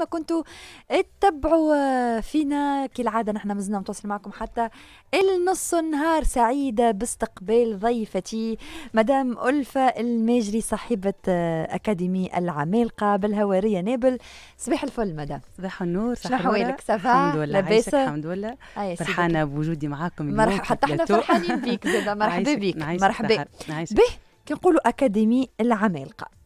ما كنتوا تتبعوا فينا كالعادة نحن مازلنا متواصل معكم حتى النص نهار سعيدة باستقبال ضيفتي مدام ألفة الماجري صاحبة أكاديمي العمالقة بالهوارية نابل صباح الفل مدام صباح النور صباح حوالك سافا الحمد لله لاباس الحمد لله آه فرحانة بوجودي معاكم مرحبا حتى احنا فرحانين بيك زاده مرحبا بيك مرحبا به كي نقولوا أكاديمي العمالقة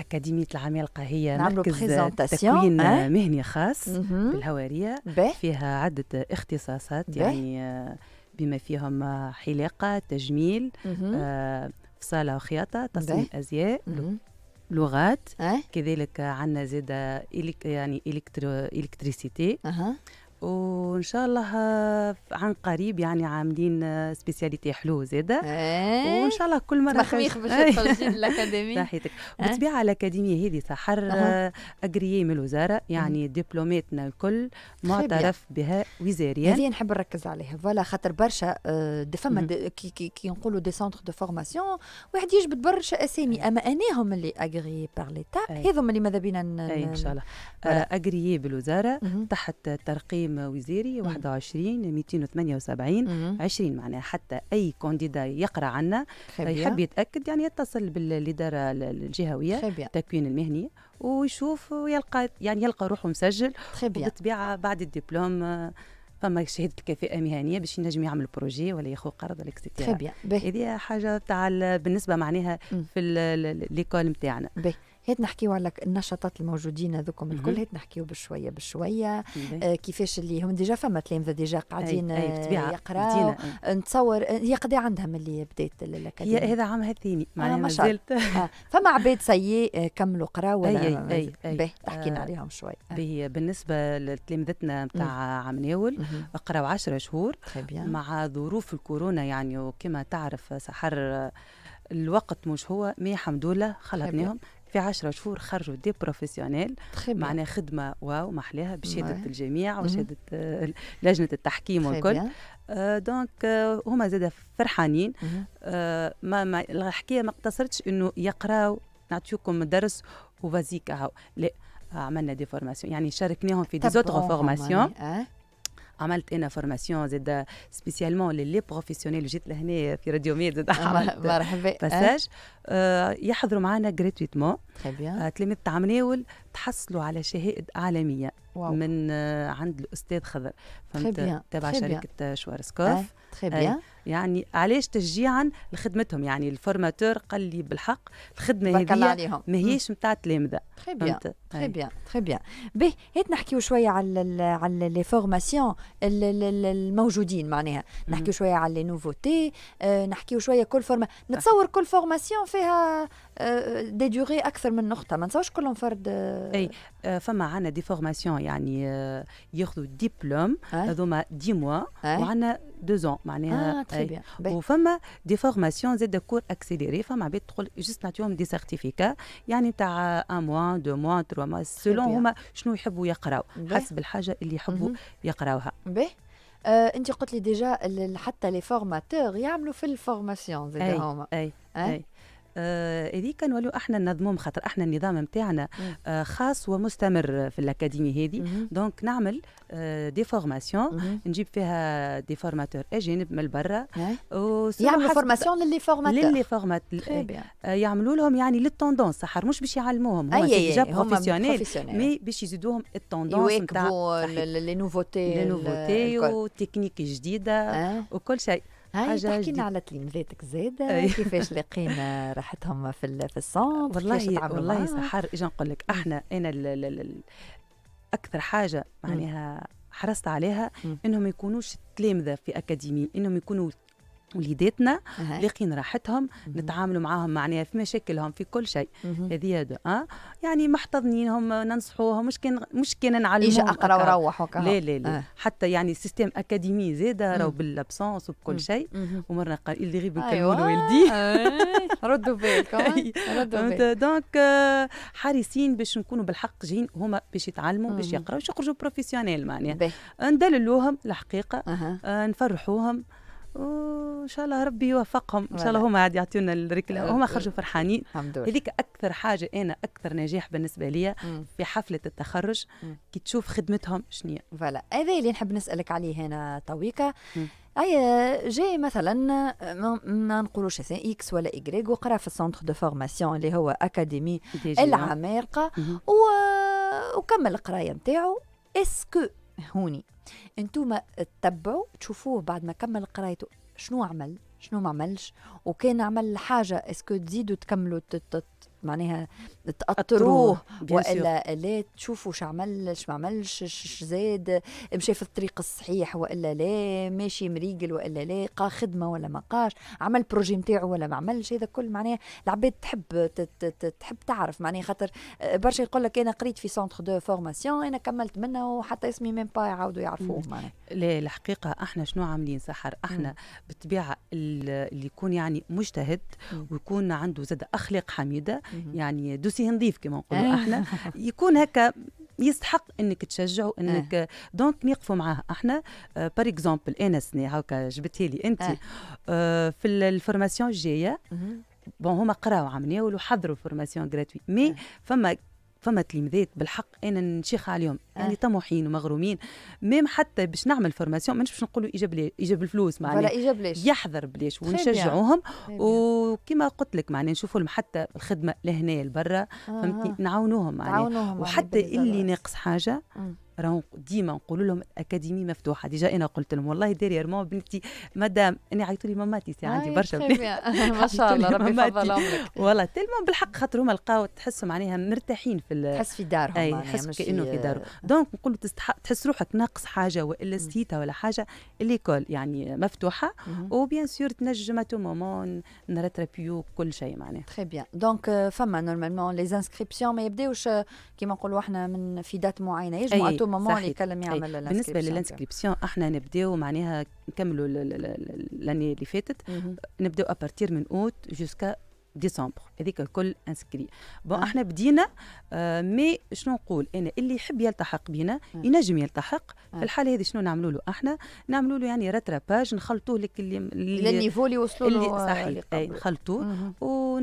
أكاديمية العمالقة هي مركز تكوين أه؟ مهني خاص بالهوارية فيها عدة اختصاصات يعني آه، بما فيهم آه، حلاقة تجميل فصالة آه، وخياطة تصميم أزياء لغات كذلك عندنا زادة يعني إلكترو إلكتريسيتي أه. وان شاء الله عن قريب يعني عاملين سبيسياليتي حلو زاده ايه وان شاء الله كل مره مخميخ باش تدخل الاكاديمي صحيتك إيه. بالطبيعه الاكاديميه هذه سحر اجريي من الوزاره يعني دبلوماتنا الكل معترف بها وزاريا هذه نحب نركز عليها فوالا خاطر برشا فما كي, كي, كي نقولوا دي سونتر دو فورماسيون واحد يجبد برشا اسامي اما انا هم اللي اجريي بار ليتا هذوما اللي ماذا بينا ان شاء الله آه، اجريي بالوزاره تحت ترقيم تقييم وزيري 21 278 20 معناها حتى اي كونديدا يقرا عنا آه، يحب يتاكد يعني يتصل بالاداره الجهويه التكوين المهني ويشوف ويلقى يعني يلقى روحه مسجل بالطبيعه بعد الدبلوم آه، فما شهاده الكفاءه المهنيه باش ينجم يعمل بروجي ولا ياخذ قرض ولا اكسترا هذه حاجه تاع بالنسبه معناها في ليكول نتاعنا هيت نحكيو على النشاطات الموجودين هذوكم الكل هيت نحكيو بشويه بشويه آه كيفاش اللي هم ديجا فما تلامذه ديجا قاعدين آه، يقراو نتصور آه، هي قضية عندها اللي بدات الاكاديمي هذا عامها الثاني آه، معناها ما زالت فما عباد سي كملوا قراو ولا اي اي حكينا عليهم شوي بالنسبه لتلامذتنا نتاع عام ناول قراو 10 شهور مع ظروف الكورونا يعني وكما تعرف سحر الوقت مش هو مي حمد لله خلطناهم في 10 شهور خرجوا دي بروفيسيونيل طيب، معناها خدمه واو محلاها بشهاده الجميع وشهاده لجنه التحكيم والكل آه دونك آه هما زاد فرحانين آه ما, الحكايه ما اقتصرتش انه يقراو نعطيكم درس وفازيك هاو لا آه، عملنا دي فورماسيون يعني شاركناهم في دي زوتر فورماسيون عملت انا فورماسيون زاد سبيسيالمون للي بروفيسيونيل جيت لهنا في راديو ميد زاد آه، مرحبا باساج آه، يحضروا معنا غراتويتمون تلاميذ تاع مناول تحصلوا على شهائد عالميه واو. من آه، عند الاستاذ خضر فهمت تبع شركه شوارسكوف آه. آه. يعني علاش تشجيعا لخدمتهم يعني الفورماتور قال لي بالحق الخدمه هذه ماهيش نتاع تلامذه تري بيان تري بيان تري بيان باهي نحكيو شويه على الـ على لي فورماسيون الموجودين معناها نحكيو شويه على لي نوفوتي آه، نحكيو شويه كل فورما نتصور كل فورماسيون فيها آه، دي ديوري اكثر من نقطه ما نساوش كلهم فرد آه، اي آه، فما عندنا دي فورماسيون يعني ياخذوا ديبلوم هذوما دي موا وعندنا دو زون معناها آه، وفما دي فورماسيون زاد كور اكسيليري فما عباد تقول جست نعطيهم دي سيرتيفيكا يعني تاع ان موا دو موا تروا موا سولون هما شنو يحبوا يقراو حسب الحاجه اللي يحبوا يقراوها باهي آه، انت قلت لي ديجا حتى لي فورماتور يعملوا في الفورماسيون زاد هما اي اي, أي. آه، هذيك كان ولو احنا ننظموا خاطر احنا النظام نتاعنا آه، خاص ومستمر في الاكاديمي هذه دونك نعمل آه، دي فورماسيون نجيب فيها دي فورماتور اجانب من برا يعملوا فورماسيون للي فورماتور للي فورماتور يعملوا لهم يعني للتوندونس صح مش باش يعلموهم هما ديجا بروفيسيونيل مي باش يزيدوهم التوندونس نتاع لي نوفوتي لي نوفوتي وتكنيك جديده وكل شيء هاي تحكي لنا على تلميذاتك زاده كيفاش لقينا راحتهم في في الصوم والله والله سحر اجا نقول لك احنا انا ال ال ال اكثر حاجه معناها حرصت عليها انهم ما يكونوش تلامذه في اكاديمي انهم يكونوا وليداتنا لاقين راحتهم نتعاملوا معاهم معناها في مشاكلهم في كل شيء هذه هذا اه يعني محتضنينهم ننصحوهم مش كان مش كان نعلمهم اجا اقرا وروح وكا لا لا لا آه. حتى يعني سيستم اكاديمي زاده أه. راهو بالابسونس وبكل أه. شيء أه. ومرنا قال اللي غيب يكلمون أيوة. والدي ردوا بالكم ردوا بالكم دونك حريصين باش نكونوا بالحق جايين هما باش يتعلموا باش يقراوا باش يخرجوا بروفيسيونيل معناها ندللوهم الحقيقه آه. آه نفرحوهم وان شاء الله ربي يوفقهم ان شاء الله هما عاد يعطيونا الركله آه، هما خرجوا فرحانين هذيك اكثر حاجه انا اكثر نجاح بالنسبه لي في حفله التخرج كي تشوف خدمتهم شنيا فوالا هذا اللي نحب نسالك عليه هنا تويكا اي جاي مثلا ما نقولوش اكس ولا ايغريك وقرا في السونتر دو فورماسيون اللي هو اكاديمي آه. العمالقه وكمل القرايه نتاعو اسكو هوني انتوما تتبعوا تشوفوه بعد ما كمل قرايته شنو عمل شنو ما عملش وكان عمل حاجه اسكو تزيدوا تكملوا معناها تأطروه والا لا تشوفوا شو عمل شو ما عملش شو زاد مشى في الطريق الصحيح والا لا ماشي مريقل والا لا قا خدمه ولا ما قاش عمل بروجي نتاعو ولا ما عملش هذا كل معناها العباد تحب تحب تعرف معناها خاطر آه، برشا يقول لك انا قريت في سونتر دو فورماسيون انا كملت منه وحتى اسمي ميم با يعاودوا يعرفوه معناها لا الحقيقه احنا شنو عاملين سحر احنا بالطبيعه اللي يكون يعني مجتهد ويكون عنده زاد اخلاق حميده يعني دوسي نظيف كما نقولوا إيه. احنا يكون هكا يستحق انك تشجعه انك آه. دونك نقفوا معاه احنا آه بار اكزومبل انا سني هاكا جبتها لي انت آه. آه في الفورماسيون الجايه بون هما قراو عم وحضروا فورماسيون غراتوي مي إيه. فما فما تلمذات بالحق انا نشيخ عليهم آه. يعني طموحين ومغرومين ميم حتى باش نعمل فورماسيون مانيش باش نقولوا ايجاب ايجاب الفلوس معناها ولا ليش يحضر بليش ونشجعوهم وكما قلت لك معناها نشوفوا لهم حتى الخدمه لهنا لبرا آه. فهمتني نعاونوهم معناها وحتى اللي ناقص حاجه م. راهو ديما نقول لهم الاكاديمي مفتوحه ديجا انا قلت لهم والله ديريرمون بنتي مدام انا عيطوا لي ماماتي سي عندي برشا ما شاء الله ربي يفضل لك والله تلمو بالحق خاطر هما لقاو تحسوا معناها مرتاحين في تحس في دارهم اي تحس كانه في دارهم دونك نقول تستحق تحس روحك ناقص حاجه والا ستيتا ولا حاجه الليكول يعني مفتوحه وبيان سور تنجم اتو مومون نرتربيو كل شيء معناها تخي بيان دونك فما نورمالمون لي انسكريبسيون ما يبداوش كيما نقولوا احنا من في دات معينه يجمعوا مومون اللي يكلم يعمل بالنسبه للانسكريبسيون احنا نبداو معناها نكملوا لاني اللي فاتت نبداو ابارتير من اوت جوسكا ديسمبر هذيك الكل انسكري بون آه. احنا بدينا مي آه، شنو نقول انا اللي يحب يلتحق بينا آه. ينجم يلتحق في الحاله هذه شنو نعملوا له احنا نعملوا له يعني رتراباج نخلطوه لك اللي للنيفو اللي وصلوا له صحيح نخلطوه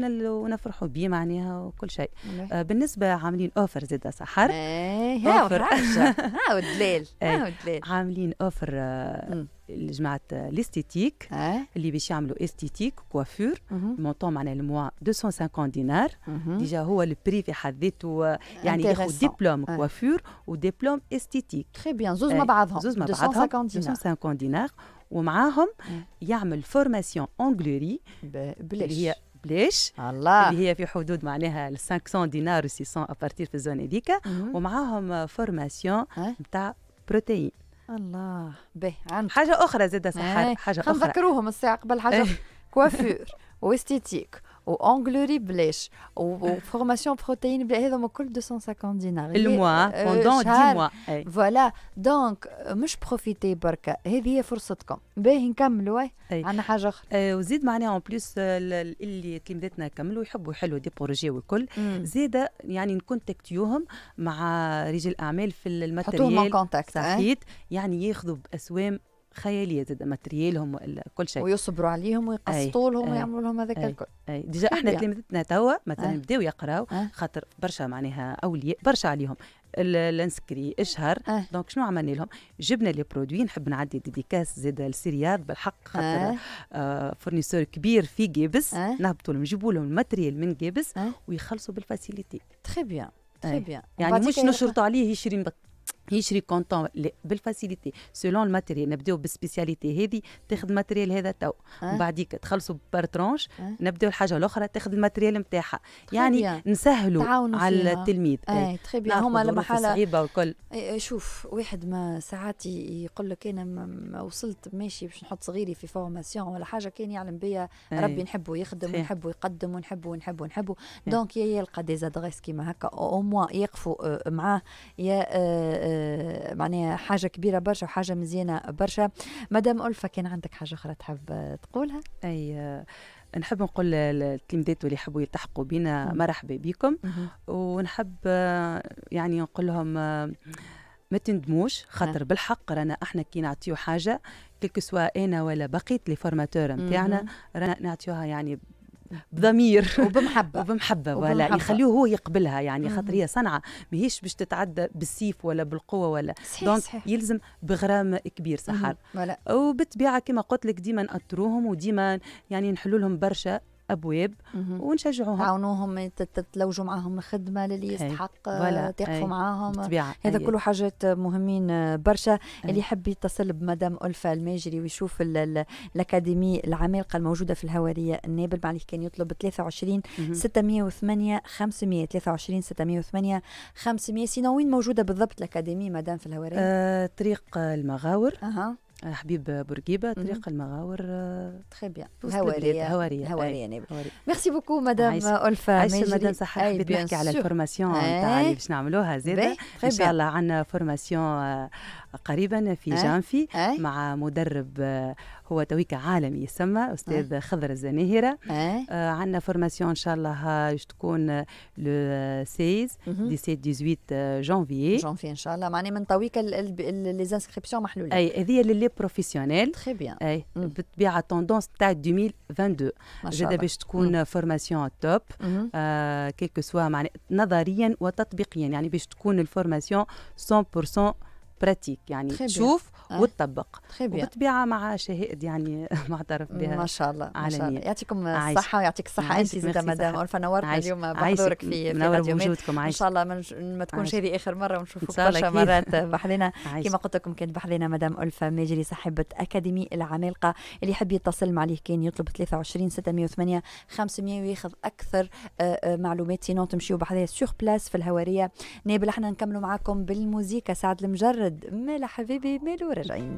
ونفرحوا به معناها وكل شيء آه بالنسبه عاملين اوفر زاد سحر ايه اوفر هاو دلال هاو عاملين اوفر آه، لجماعة ليستيتيك إيه. اللي باش يعملوا استيتيك كوافور مونطون معناها الموا 250 دينار ديجا هو البري في حد ذاته آه، يعني ياخذ ديبلوم كوافور وديبلوم استيتيك تري بيان زوز مع بعضهم زوز مع بعضهم 250 دينار ومعاهم يعمل فورماسيون اونجلوري اللي هي بلاش الله اللي هي في حدود معناها 500 دينار 600 ابارتير في الزون هذيك ومعاهم فورماسيون نتاع بروتين الله به عندك حاجه اخرى زاده صحه إيه. حاجه اخرى نذكروهم الساعه قبل حاجه كوافير واستيتيك وانجلوري بلاش وفورماسيون بروتيين بلاش هذوما كل 250 دينار الموا بوندون 10 موا فوالا دونك مش بروفيتي بركا هذه هي فرصتكم باهي نكملوا عندنا حاجه اخرى وزيد معنا اون بليس اللي تلمذتنا كملوا يحبوا يحلوا دي بروجي والكل زيد يعني نكونتاكتيوهم مع رجال اعمال في الماتريال حطوهم كونتاكت صحيت يعني ياخذوا باسوام خياليه زاد ماتريالهم والا كل شيء ويصبروا عليهم ويقسطوا لهم ويعملوا لهم هذاك الكل اي ديجا احنا تلامذتنا يعني. توا مثلا بداوا يقراوا خاطر برشا معناها اولياء برشا عليهم الانسكري اشهر أه. دونك شنو عملنا لهم جبنا لي برودوي نحب نعدي ديديكاس زاد السيرياض بالحق خاطر أه. آه فورنيسور كبير في جيبس أه. نهبطوا لهم نجيبوا لهم الماتريال من جيبس أه. ويخلصوا بالفاسيليتي تخي بيان تخي بيان يعني مش نشرطوا عليه يشري يشري كونتون بالفاسيليتي سولون الماتيريال نبداو بالسبيسياليتي هذه تاخذ الماتيريال هذا تو أه؟ بعديك تخلصوا بار ترونش أه؟ نبداو الحاجه الاخرى تاخذ الماتيريال نتاعها يعني نسهلوا على التلميذ اي تخي بيان هما لما حاله صعيبه والكل شوف واحد ما ساعات يقول لك انا ما وصلت ماشي باش نحط صغيري في فورماسيون ولا حاجه كان يعلم بيا ربي نحبه يخدم ونحبه يقدم ونحبه ونحبه ونحبه دونك يلقى ديزادريس كيما هكا او موا يقفوا أه، معاه يا أه، أه، معناها حاجه كبيره برشا وحاجه مزيانه برشا مدام ألفا كان عندك حاجه اخرى تحب تقولها اي نحب نقول للتلميذات اللي يحبوا يلتحقوا بنا مرحبا بكم ونحب يعني نقول لهم ما تندموش خاطر نعم. بالحق رانا احنا كي نعطيو حاجه كل سوا انا ولا بقيت لي فورماتور نتاعنا رانا نعطيوها يعني بضمير وبمحبه وبمحبه ولا يخليه هو يقبلها يعني خاطر هي صنعه ماهيش باش تتعدى بالسيف ولا بالقوه ولا صحيح دونك صحيح. يلزم بغرام كبير سحر وبالطبيعه كما قلت لك ديما نأطروهم وديما يعني نحلولهم برشا ابواب ونشجعوهم عاونوهم تتلوجوا معاهم خدمه للي يستحق آه، تقفوا معاهم هذا كله حاجات مهمين آه، برشا اللي يحب يتصل بمدام ألفا الماجري ويشوف الاكاديمي العمالقه الموجوده في الهواريه النابل معليه كان يطلب 23 608 500 23 608 500 سينا وين موجوده بالضبط الاكاديمي مدام في الهواريه؟ آه طريق المغاور أه. حبيب بورقيبه طريق المغاور آه، تري بيان هواريه هواريه هواريه ميرسي بوكو مدام الفا ماجري مدام صح حبيت نحكي على الفورماسيون نتاع اللي باش نعملوها زاده ان شاء الله عندنا فورماسيون آه، قريبا في إيه؟ جانفي إيه؟ مع مدرب آه، هو تويك عالمي يسمى استاذ أه. خضر الزناهره إيه؟ أه. عندنا فورماسيون ان شاء الله باش تكون لو 16 17 18 جانفي جانفي ان شاء الله معناها من تويك لي زانسكريبسيون محلوله اي هذه للي بروفيسيونيل تري بيان اي بالطبيعه توندونس تاع 2022 جدا باش تكون فورماسيون توب كيلكو سوا معناها نظريا وتطبيقيا يعني باش تكون الفورماسيون 100% براتيك يعني تشوف آه، وتطبق وبالطبيعه مع شهائد يعني معترف بها ما شاء الله ما شاء الله يعطيكم الصحه ويعطيك الصحه انت زاده مدام عرفه نورتنا اليوم بحضورك في منور بوجودكم ان شاء الله ما تكونش هذه اخر مره ونشوفك برشا مرات بحرنا كما قلت لكم كانت بحرنا مدام الفا ماجري صاحبه اكاديمي العمالقه اللي يحب يتصل معليه كان يطلب 23 608 500 وياخذ اكثر آه، آه، معلومات سينون تمشيو بحذايا سيغ بلاس في الهواريه نابل احنا نكملوا معاكم بالموزيكا سعد المجرد مالا حبيبي مالو 人家。